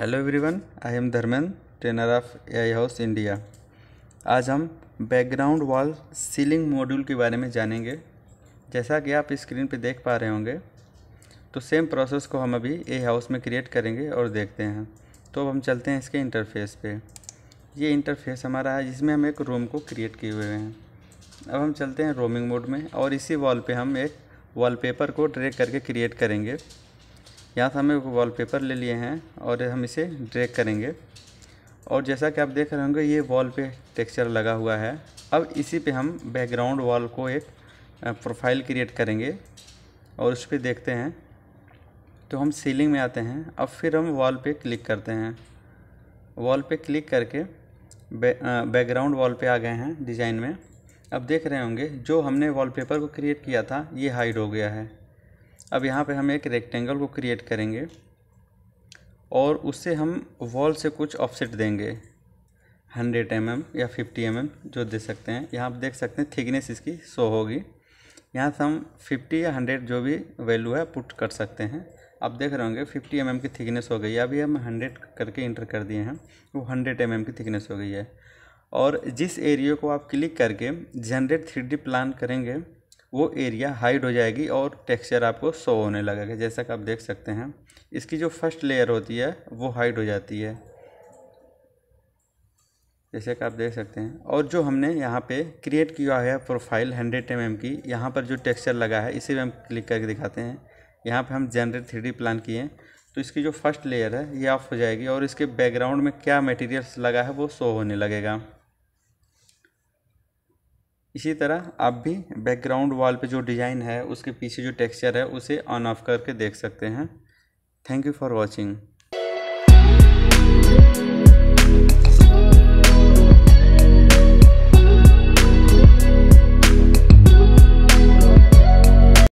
hello everyone I am Dharmendra trainer of AI House India आज हम background wall ceiling module के बारे में जानेंगे जैसा कि आप स्क्रीन पे देख पा रहे होंगे तो सेम प्रोसेस को हम अभी ए हाउस में क्रिएट करेंगे और देखते हैं तो अब हम चलते हैं इसके इंटरफेस पे ये इंटरफेस हमारा है जिसमें हम एक रूम को क्रिएट किए हुए हैं अब हम चलते हैं रोमिंग मोड में और इसी वॉल पर हम एक वॉल को ड्रेक करके क्रिएट करेंगे यहाँ से हमें वॉल वॉलपेपर ले लिए हैं और हम इसे ड्रैग करेंगे और जैसा कि आप देख रहे होंगे ये वॉल पे टेक्सचर लगा हुआ है अब इसी पे हम बैकग्राउंड वॉल को एक प्रोफाइल क्रिएट करेंगे और उस पर देखते हैं तो हम सीलिंग में आते हैं अब फिर हम वॉल पे क्लिक करते हैं वॉल पे क्लिक करके बैकग्राउंड वॉल पे आ गए हैं डिज़ाइन में अब देख रहे होंगे जो हमने वॉलपेपर को क्रिएट किया था ये हाइड हो गया है अब यहाँ पे हम एक रेक्टेंगल को क्रिएट करेंगे और उससे हम वॉल से कुछ ऑफसेट देंगे हंड्रेड एम mm या फिफ्टी एम mm जो दे सकते हैं यहाँ आप देख सकते हैं थिकनेस इसकी शो होगी यहाँ से हम फिफ्टी या हंड्रेड जो भी वैल्यू है पुट कर सकते हैं आप देख रहे होंगे 50 एम mm की थिकनेस हो गई है अभी हम 100 करके इंटर कर दिए हैं वो 100 एम mm की थिकनेस हो गई है और जिस एरिया को आप क्लिक करके जनरेट थ्री प्लान करेंगे वो एरिया हाइड हो जाएगी और टेक्सचर आपको शो होने लगेगा जैसा कि आप देख सकते हैं इसकी जो फर्स्ट लेयर होती है वो हाइड हो जाती है जैसे कि आप देख सकते हैं और जो हमने यहाँ पे क्रिएट किया है प्रोफाइल हंड्रेड एम की यहाँ पर जो टेक्सचर लगा है इसे भी हम क्लिक करके दिखाते हैं यहाँ पे हम जनरेट थ्री प्लान किए तो इसकी जो फर्स्ट लेयर है ये ऑफ हो जाएगी और इसके बैकग्राउंड में क्या मटेरियल्स लगा है वो शो होने लगेगा इसी तरह आप भी बैकग्राउंड वॉल पे जो डिज़ाइन है उसके पीछे जो टेक्सचर है उसे ऑन ऑफ करके देख सकते हैं थैंक यू फॉर वॉचिंग